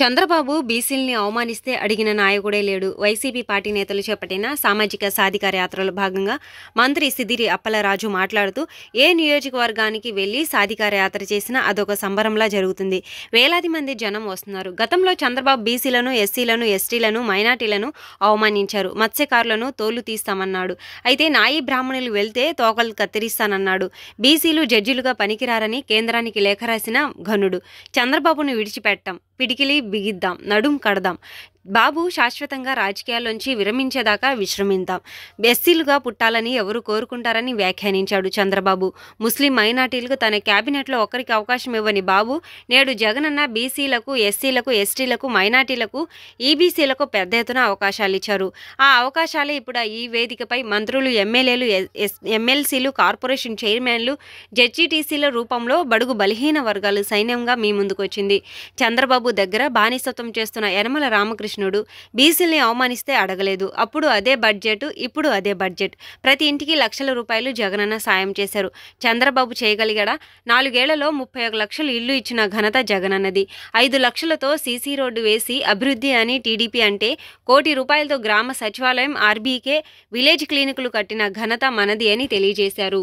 చంద్రబాబు బీసీల్ని అవమానిస్తే అడిగిన నాయకుడే లేడు వైసీపీ పార్టీ నేతలు చేపట్టిన సామాజిక సాధికార యాత్రలో భాగంగా మంత్రి సిదిరి అప్పలరాజు మాట్లాడుతూ ఏ నియోజకవర్గానికి వెళ్లి సాధికార యాత్ర చేసినా అదొక సంబరంలా జరుగుతుంది వేలాది మంది జనం వస్తున్నారు గతంలో చంద్రబాబు బీసీలను ఎస్సీలను ఎస్టీలను మైనార్టీలను అవమానించారు మత్స్యకారులను తోలు తీస్తామన్నాడు అయితే నాయి బ్రాహ్మణులు వెళ్తే తోకలు కత్తిరిస్తానన్నాడు బీసీలు జడ్జిలుగా పనికిరారని కేంద్రానికి లేఖ రాసిన ఘనుడు చంద్రబాబును విడిచిపెట్టం పిడికిలి விகிதாம் நடும் கடதாம் బాబు శాశ్వతంగా రాజకీయాల్లోంచి విరమించేదాకా విశ్రమిద్దాం ఎస్సీలుగా పుట్టాలని ఎవరు కోరుకుంటారని వ్యాఖ్యానించాడు చంద్రబాబు ముస్లిం మైనార్టీలకు తన క్యాబినెట్లో ఒకరికి అవకాశం ఇవ్వని బాబు నేడు జగనన్న బీసీలకు ఎస్సీలకు ఎస్టీలకు మైనార్టీలకు ఈబీసీలకు పెద్ద ఎత్తున అవకాశాలు ఇచ్చారు ఆ అవకాశాలే ఇప్పుడు ఈ వేదికపై మంత్రులు ఎమ్మెల్యేలు ఎమ్మెల్సీలు కార్పొరేషన్ చైర్మన్లు జడ్జీటీసీల రూపంలో బడుగు బలహీన వర్గాలు సైన్యంగా మీ ముందుకొచ్చింది చంద్రబాబు దగ్గర బానిసత్వం చేస్తున్న యనమల రామకృష్ణ కృష్ణుడు బీసీల్ని అవమానిస్తే అడగలేదు అప్పుడు అదే బడ్జెట్ ఇప్పుడు అదే బడ్జెట్ ప్రతి ఇంటికి లక్షల రూపాయలు జగనన్న సాయం చేశారు చంద్రబాబు చేయగలిగాడా నాలుగేళ్లలో ముప్పై ఒక లక్షలు ఇల్లు ఇచ్చిన ఘనత జగనన్నది ఐదు లక్షలతో సీసీ రోడ్డు వేసి అభివృద్ధి అని టీడీపీ అంటే కోటి రూపాయలతో గ్రామ సచివాలయం ఆర్బీకే విలేజ్ క్లినిక్లు కట్టిన ఘనత మనది అని తెలియజేశారు